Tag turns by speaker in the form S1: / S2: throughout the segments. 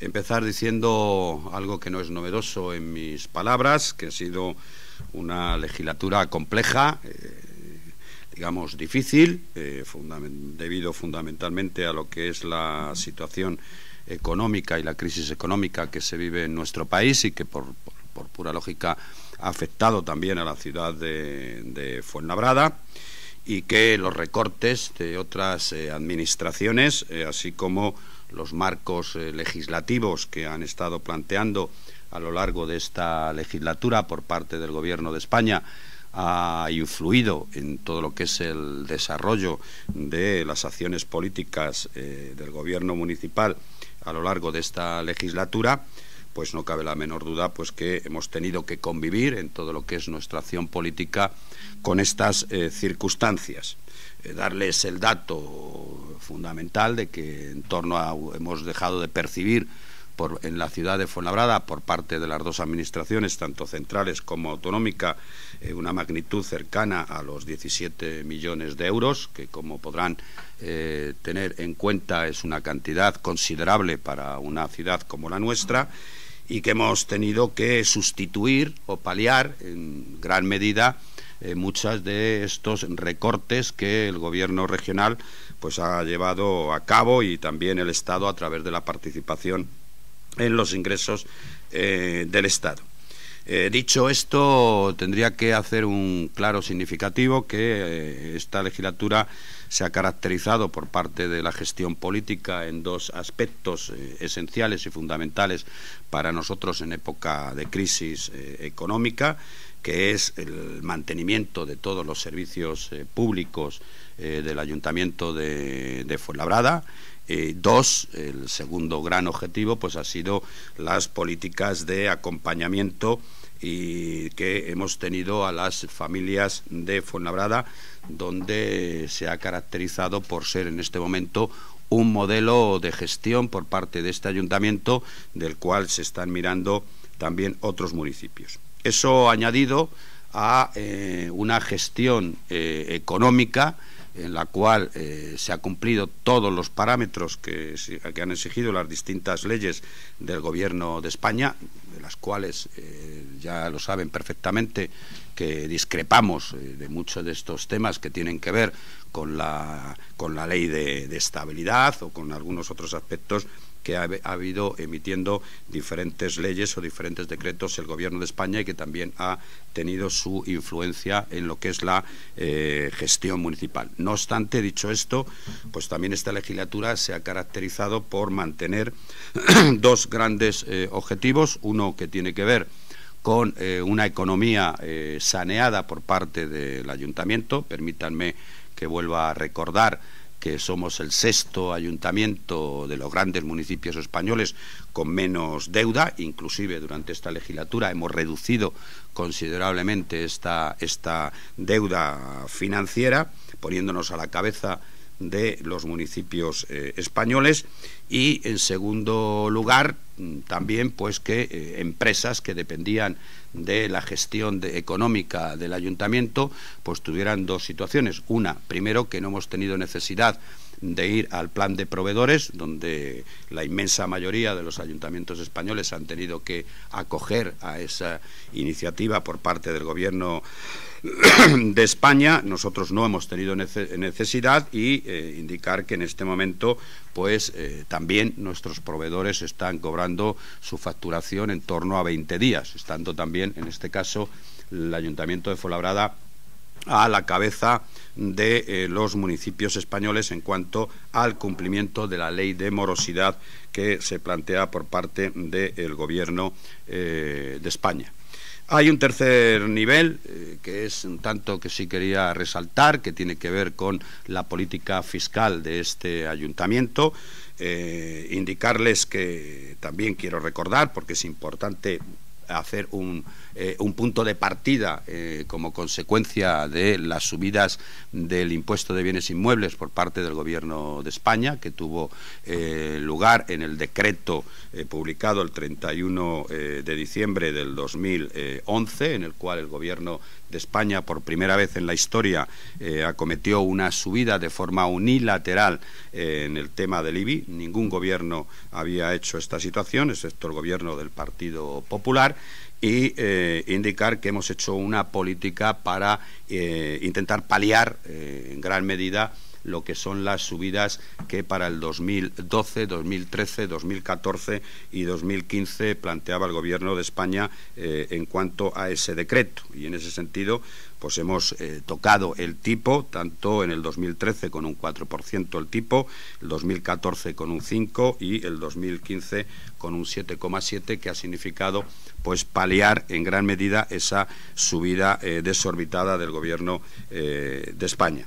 S1: empezar diciendo algo que no es novedoso en mis palabras, que ha sido una legislatura compleja, eh, digamos difícil, eh, debido fundamentalmente a lo que es la situación económica y la crisis económica que se vive en nuestro país y que por, pura lógica ha afectado también a la ciudad de, de Fuenlabrada y que los recortes de otras eh, administraciones, así como los marcos eh, legislativos que han estado planteando a lo largo de esta legislatura por parte del Gobierno de España ha influido en todo lo que es el desarrollo de las acciones políticas eh, del Gobierno municipal a lo largo de esta legislatura, pues no cabe la menor duda pues que hemos tenido que convivir en todo lo que es nuestra acción política con estas eh, circunstancias. Eh, darles el dato fundamental de que en torno a, hemos dejado de percibir por, en la ciudad de Fuenlabrada por parte de las dos administraciones, tanto centrales como autonómica, eh, una magnitud cercana a los 17 millones de euros, que como podrán eh, tener en cuenta es una cantidad considerable para una ciudad como la nuestra y que hemos tenido que sustituir o paliar en gran medida eh, muchas de estos recortes que el gobierno regional pues ha llevado a cabo y también el Estado a través de la participación en los ingresos eh, del Estado. Eh, dicho esto, tendría que hacer un claro significativo que esta legislatura se ha caracterizado por parte de la gestión política en dos aspectos esenciales y fundamentales para nosotros en época de crisis económica que es el mantenimiento de todos los servicios eh, públicos eh, del Ayuntamiento de, de eh, dos, el segundo gran objetivo pues ha sido las políticas de acompañamiento y que hemos tenido a las familias de Fuenlabrada, donde se ha caracterizado por ser en este momento un modelo de gestión por parte de este ayuntamiento, del cual se están mirando también otros municipios. Eso añadido a eh, una gestión eh, económica en la cual eh, se han cumplido todos los parámetros que, han exigido las distintas leyes del Gobierno de España, de las cuales ya lo saben perfectamente que discrepamos de muchos de estos temas que tienen que ver con la, con la ley de estabilidad o con algunos otros aspectos que ha, habido emitiendo diferentes leyes o diferentes decretos el Gobierno de España y que también ha tenido su influencia en lo que es la eh, gestión municipal. No obstante, dicho esto, pues también esta legislatura se ha caracterizado por mantener dos grandes eh, objetivos, uno que tiene que ver con eh, una economía saneada por parte del ayuntamiento, permítanme que vuelva a recordar que somos el sexto ayuntamiento de los grandes municipios españoles con menos deuda, inclusive durante esta legislatura hemos reducido considerablemente esta, esta deuda financiera, poniéndonos a la cabeza de los municipios eh, españoles y en segundo lugar mm, también pues que eh, empresas que dependían de la gestión económica del ayuntamiento pues tuvieran dos situaciones una primero que no hemos tenido necesidad de ir al plan de proveedores, donde la inmensa mayoría de los ayuntamientos españoles han tenido que acoger a esa iniciativa por parte del gobierno de España. Nosotros no hemos tenido necesidad y eh, indicar que en este momento pues eh, también nuestros proveedores están cobrando su facturación en torno a 20 días, estando también en este caso el Ayuntamiento de Folabrada... a la cabeza de eh, los municipios españoles en cuanto al cumplimiento de la ley de morosidad que se plantea por parte del Gobierno de España. Hay un tercer nivel, eh, que es un tanto que sí quería resaltar, que tiene que ver con la política fiscal de este ayuntamiento. Eh, indicarles que también quiero recordar, porque es importante hacer un, eh, un punto de partida eh, como consecuencia de las subidas del impuesto de bienes inmuebles por parte del Gobierno de España, que tuvo eh, lugar en el decreto publicado el 31 de diciembre del 2011, en el cual el Gobierno de España por primera vez en la historia acometió una subida de forma unilateral en el tema del IBI. Ningún gobierno había hecho esta situación, excepto el gobierno del Partido Popular y eh, indicar que hemos hecho una política para eh, intentar paliar eh, en gran medida lo que son las subidas que para el 2012, 2013, 2014 y 2015 planteaba el Gobierno de España eh, en cuanto a ese decreto. Y en ese sentido, pues hemos eh, tocado el tipo, tanto en el 2013 con un 4% el tipo, el 2014 con un 5% y el 2015 con un 7,7%, que ha significado pues paliar en gran medida esa subida eh, desorbitada del Gobierno de España.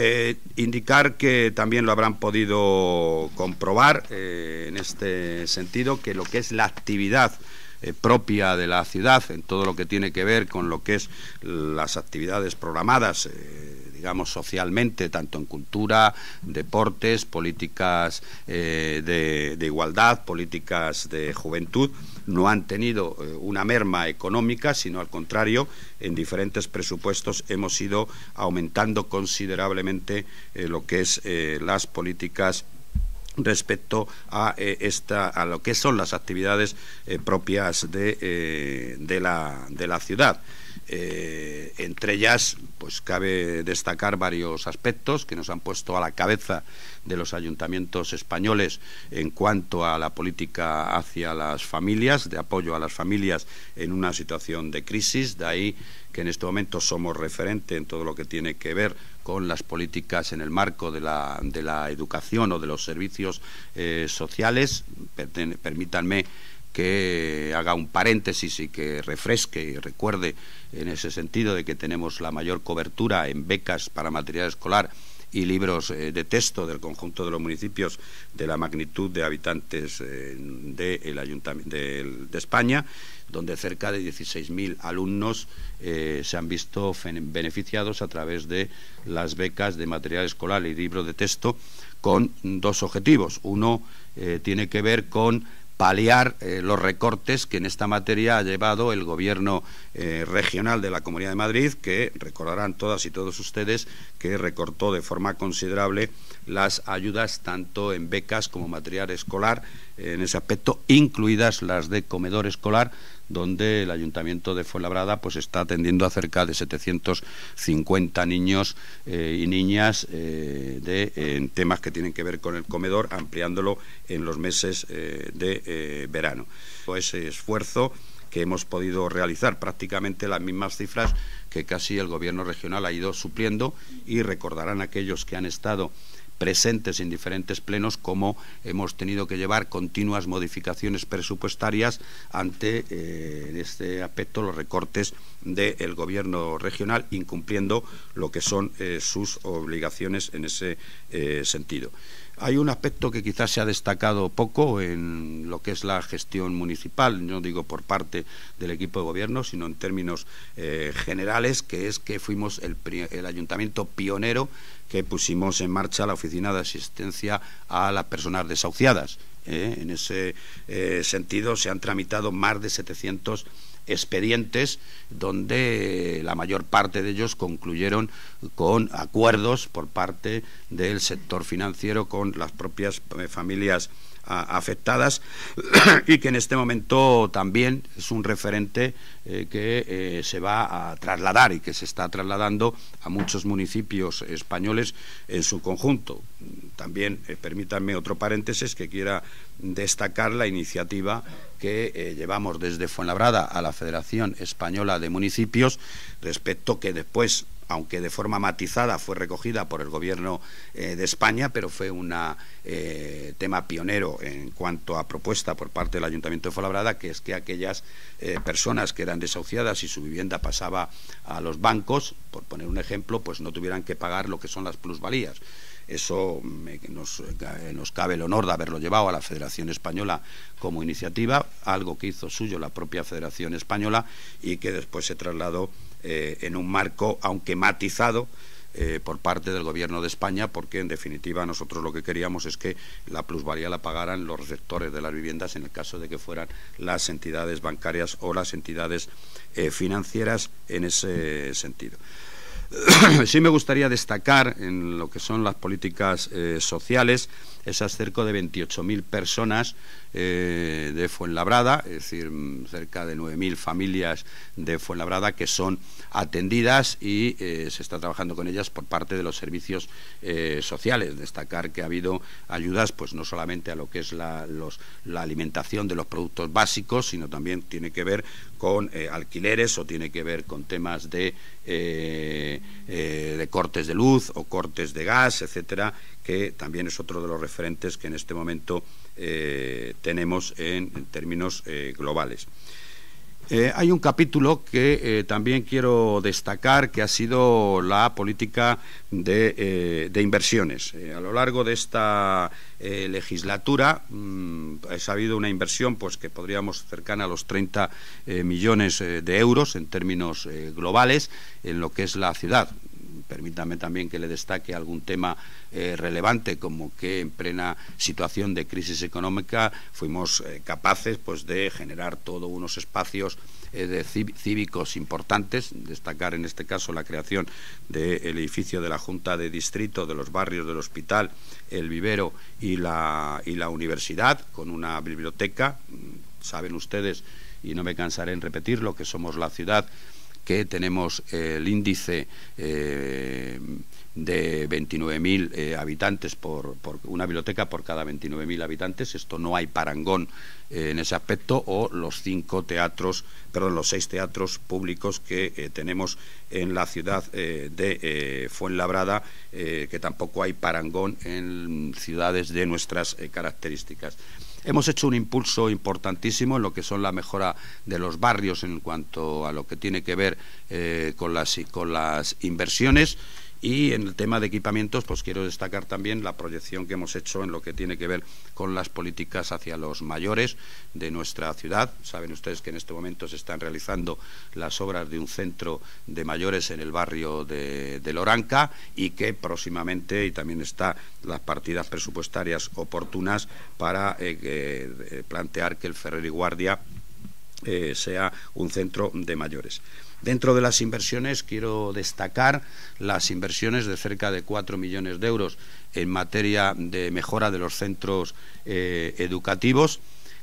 S1: Eh, indicar que también lo habrán podido comprobar eh, en este sentido que lo que es la actividad eh, propia de la ciudad en todo lo que tiene que ver con lo que es las actividades programadas, eh, digamos, socialmente, tanto en cultura, deportes, políticas eh, de, de, igualdad, políticas de juventud, no han tenido una merma económica, sino al contrario, en diferentes presupuestos hemos ido aumentando considerablemente lo que es las políticas respecto eh, a lo que son las actividades eh, propias eh, de la ciudad. Eh, entre ellas, pues cabe destacar varios aspectos que nos han puesto a la cabeza de los ayuntamientos españoles en cuanto a la política hacia las familias, de apoyo a las familias en una situación de crisis. De ahí que en este momento somos referente en todo lo que tiene que ver con las políticas en el marco de la, de la educación o de los servicios eh, sociales. Permítanme que haga un paréntesis y que refresque y recuerde en ese sentido de que tenemos la mayor cobertura en becas para material escolar y libros eh, de texto del conjunto de los municipios de la magnitud de habitantes del eh, de, ayuntamiento de, España, donde cerca de 16.000 alumnos eh, se han visto beneficiados a través de las becas de material escolar y libros de texto con dos objetivos. Uno tiene que ver con paliar eh, los recortes que en esta materia ha llevado el gobierno eh, regional de la Comunidad de Madrid, que recordarán todas y todos ustedes que recortó de forma considerable las ayudas tanto en becas como material escolar, en ese aspecto, incluidas las de comedor escolar, donde el Ayuntamiento de Fuenlabrada pues está atendiendo a cerca de 750 niños eh, y niñas eh, de, en temas que tienen que ver con el comedor, ampliándolo en los meses eh, de verano. Ese pues, esfuerzo que hemos podido realizar prácticamente las mismas cifras que casi el gobierno regional ha ido supliendo y recordarán aquellos que han estado presentes en diferentes plenos, como hemos tenido que llevar continuas modificaciones presupuestarias ante, eh, en este aspecto, los recortes del Gobierno regional, incumpliendo lo que son eh, sus obligaciones en ese eh, sentido. Hay un aspecto que quizás se ha destacado poco en lo que es la gestión municipal, no digo por parte del equipo de gobierno, sino en términos generales, que es que fuimos el, el ayuntamiento pionero que pusimos en marcha la oficina de Asistencia a las Personas Desahuciadas. ¿eh? En ese eh, sentido, se han tramitado más de 700 expedientes donde la mayor parte de ellos concluyeron con acuerdos por parte del sector financiero con las propias eh, familias afectadas y que en este momento también es un referente eh, que eh, se va a trasladar y que se está trasladando a muchos municipios españoles en su conjunto. También eh, permítanme otro paréntesis que quiera destacar la iniciativa que llevamos desde Fuenlabrada a la Federación Española de Municipios respecto que después aunque de forma matizada fue recogida por el gobierno eh, de España, pero fue un eh, tema pionero en cuanto a propuesta por parte del Ayuntamiento de Falabrada, que es que aquellas eh, personas que eran desahuciadas y su vivienda pasaba a los bancos, por poner un ejemplo, pues no tuvieran que pagar lo que son las plusvalías. Eso nos, cabe el honor de haberlo llevado a la Federación Española como iniciativa, algo que hizo suyo la propia Federación Española y que después se trasladó eh, en un marco, aunque matizado, eh, por parte del Gobierno de España, porque en definitiva nosotros lo que queríamos es que la plusvalía la pagaran los receptores de las viviendas en el caso de que fueran las entidades bancarias o las entidades eh, financieras en ese sentido. sí me gustaría destacar en lo que son las políticas eh, sociales esas cerca de 28.000 personas eh, de Fuenlabrada, es decir, mm, cerca de 9.000 familias de Fuenlabrada que son atendidas y eh, se está trabajando con ellas por parte de los servicios sociales. Destacar que ha habido ayudas, pues no solamente a lo que es la alimentación de los productos básicos, sino también tiene que ver con alquileres o tiene que ver con temas de eh, de cortes de luz o cortes de gas, etcétera, que también es otro de los referentes que en este momento eh, tenemos en términos eh, globales. Eh, hay un capítulo que eh, también quiero destacar, que ha sido la política de, eh, inversiones. a lo largo de esta legislatura mm, pues, ha habido una inversión pues, que podríamos cercana a los 30 millones de euros en términos globales en lo que es la ciudad permítame también que le destaque algún tema eh, relevante, como que en plena situación de crisis económica fuimos eh, capaces pues, de generar todos unos espacios eh, cívicos importantes, destacar en este caso la creación del edificio de la Junta de Distrito, de los barrios del hospital, el vivero y la universidad, con una biblioteca, mm, saben ustedes, y no me cansaré en repetirlo, que somos la ciudad que tenemos eh, el índice eh, de 29.000 eh, habitantes por, una biblioteca por cada 29.000 habitantes. Esto no hay parangón en ese aspecto o los cinco teatros, perdón, los seis teatros públicos que tenemos en la ciudad de Fuenlabrada, que tampoco hay parangón en ciudades de nuestras características. Hemos hecho un impulso importantísimo en lo que son la mejora de los barrios en cuanto a lo que tiene que ver eh, con las inversiones. Y en el tema de equipamientos, pues quiero destacar también la proyección que hemos hecho en lo que tiene que ver con las políticas hacia los mayores de nuestra ciudad. Saben ustedes que en este momento se están realizando las obras de un centro de mayores en el barrio de, Loranca y que próximamente, y también están las partidas presupuestarias oportunas para eh, eh, plantear que el Ferrer y Guardia eh, sea un centro de mayores. Dentro de las inversiones quiero destacar las inversiones de cerca de 4 millones de euros en materia de mejora de los centros eh, educativos.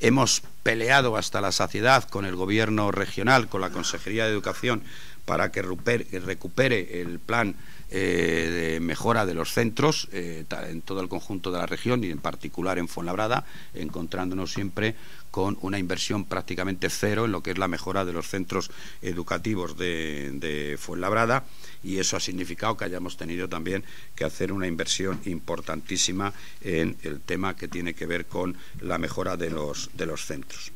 S1: Hemos peleado hasta la saciedad con el Gobierno regional, con la Consejería de Educación, para que recupere el plan eh, de mejora de los centros eh, en todo el conjunto de la región y en particular en Fuenlabrada, encontrándonos siempre con una inversión prácticamente cero en lo que es la mejora de los centros educativos de, de Fuenlabrada y eso ha significado que hayamos tenido también que hacer una inversión importantísima en el tema que tiene que ver con la mejora de los centros.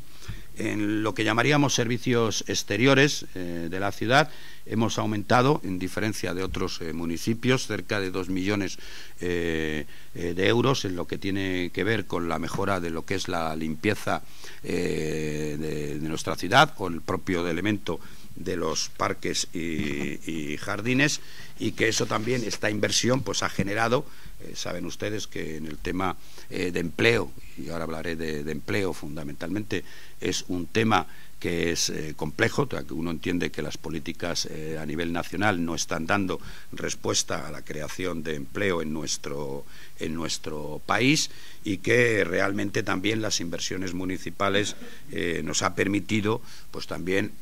S1: En lo que llamaríamos servicios exteriores eh, de la ciudad hemos aumentado, en diferencia de otros eh, municipios, cerca de dos millones eh, de euros en lo que tiene que ver con la mejora de lo que es la limpieza de, nuestra ciudad o el propio elemento de los parques y, y jardines y que eso también, esta inversión, pues ha generado eh, saben ustedes que en el tema eh, de empleo, y ahora hablaré de empleo fundamentalmente, es un tema que es eh, complejo, que uno entiende que las políticas eh, a nivel nacional no están dando respuesta a la creación de empleo en nuestro, en nuestro país y que realmente también las inversiones municipales eh, nos ha permitido pues también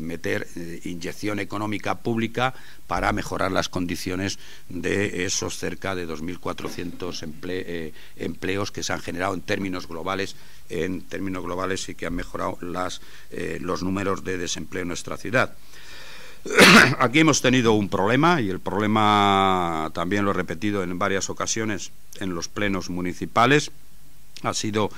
S1: meter inyección económica pública para mejorar las condiciones de esos cerca de 2.400 empleos que se han generado en términos globales en términos globales y que han mejorado la eh, los números de desempleo en nuestra ciudad. Aquí hemos tenido un problema y el problema también lo he repetido en varias ocasiones en los plenos municipales. Ha sido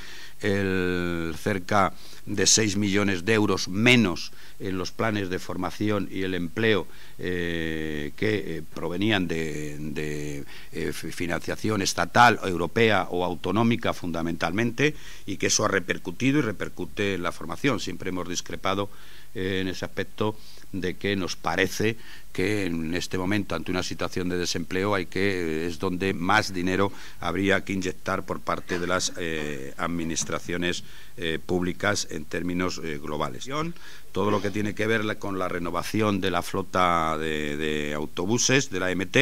S1: el cerca de 6 millones de euros menos en los planes de formación y el empleo eh, que eh, provenían de, eh, financiación estatal, europea o autonómica fundamentalmente, y que eso ha repercutido y repercute en la formación. Siempre hemos discrepado en ese aspecto de que nos parece que en este momento ante una situación de desempleo hay que es donde más dinero habría que inyectar por parte de las administraciones administraciones eh, públicas en términos eh, globales. Todo lo que tiene que ver con la renovación de la flota de, autobuses de la MT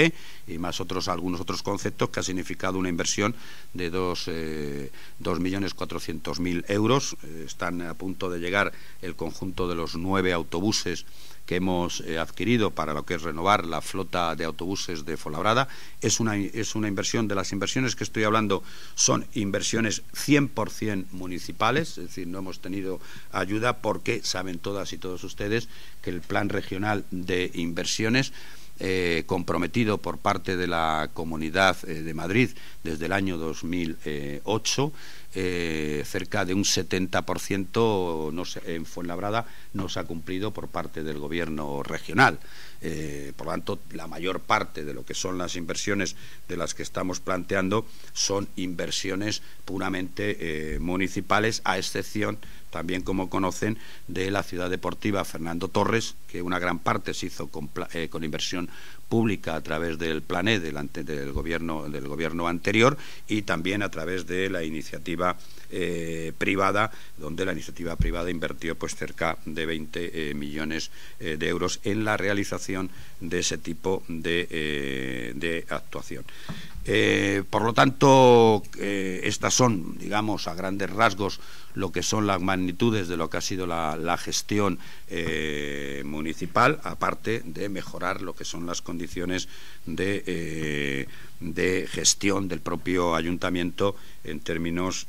S1: y más otros algunos otros conceptos que ha significado una inversión de 2.400.000 eh, euros. están a punto de llegar el conjunto de los nueve autobuses que hemos eh, adquirido para lo que es renovar la flota de autobuses de Folabrada. Es una, es una inversión, de las inversiones que estoy hablando, son inversiones 100% municipales, es decir, no hemos tenido ayuda porque saben todas y todos ustedes que el Plan Regional de Inversiones eh, comprometido por parte de la Comunidad eh, de Madrid desde el año 2008 eh, cerca de un 70% no en Fuenlabrada no se ha cumplido por parte del gobierno regional. Eh, por lo tanto, la mayor parte de lo que son las inversiones de las que estamos planteando son inversiones puramente eh, municipales, a excepción también como conocen, de la ciudad deportiva Fernando Torres, que una gran parte se hizo con, eh, inversión pública a través del Plan e del, gobierno, del gobierno anterior y también a través de la iniciativa eh, privada, donde la iniciativa privada invirtió pues cerca de 20 eh, millones eh, de euros en la realización de ese tipo de actuación. Eh, por lo tanto, eh, estas son, digamos, a grandes rasgos lo que son las magnitudes de lo que ha sido la, gestión eh, municipal, aparte de mejorar lo que son las condiciones de, de gestión del propio ayuntamiento en términos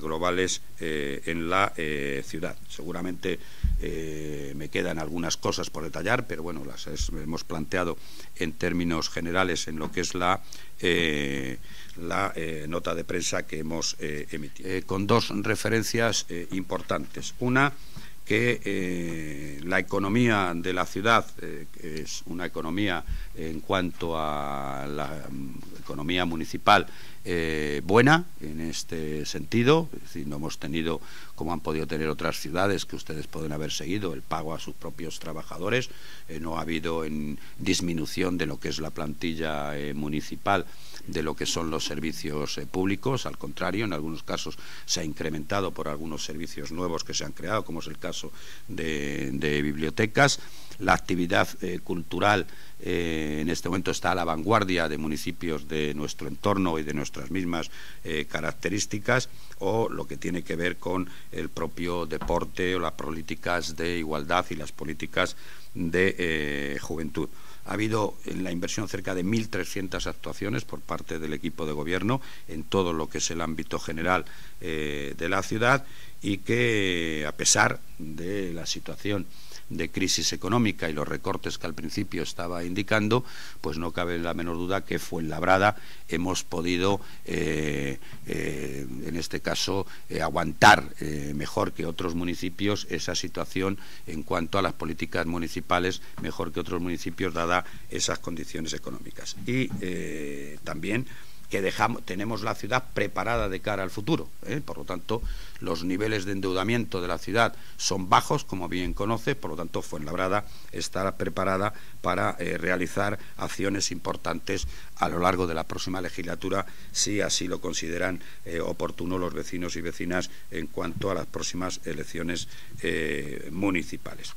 S1: globales en la ciudad. Seguramente eh, me quedan algunas cosas por detallar, pero bueno, las hemos planteado en términos generales en lo que es la, eh, la eh, nota de prensa que hemos emitido. con dos referencias importantes. Una, que eh, la economía de la ciudad eh, es una economía en cuanto a la mm, economía municipal eh, buena en este sentido, es no hemos tenido como han podido tener otras ciudades que ustedes pueden haber seguido el pago a sus propios trabajadores, no ha habido en disminución de lo que es la plantilla municipal de lo que son los servicios eh, públicos. Al contrario, en algunos casos se ha incrementado por algunos servicios nuevos que se han creado, como es el caso de, bibliotecas. La actividad eh, cultural eh, en este momento está a la vanguardia de municipios de nuestro entorno y de nuestras mismas características, o lo que tiene que ver con el propio deporte o las políticas de igualdad y las políticas de juventud. Ha habido en la inversión cerca de 1.300 actuaciones por parte del equipo de gobierno en todo lo que es el ámbito general eh, de la ciudad y que, a pesar de la situación de crisis económica y los recortes que al principio estaba indicando, pues no cabe la menor duda que fue labrada. hemos podido, eh, eh, en este caso, eh, aguantar mejor que otros municipios esa situación en cuanto a las políticas municipales, mejor que otros municipios, dada esas condiciones económicas. Y también que dejamos, tenemos la ciudad preparada de cara al futuro. ¿eh? Por lo tanto, los niveles de endeudamiento de la ciudad son bajos, como bien conoce, por lo tanto, Fuenlabrada estará preparada para eh, realizar acciones importantes a lo largo de la próxima legislatura, si así lo consideran eh, oportuno los vecinos y vecinas en cuanto a las próximas elecciones municipales.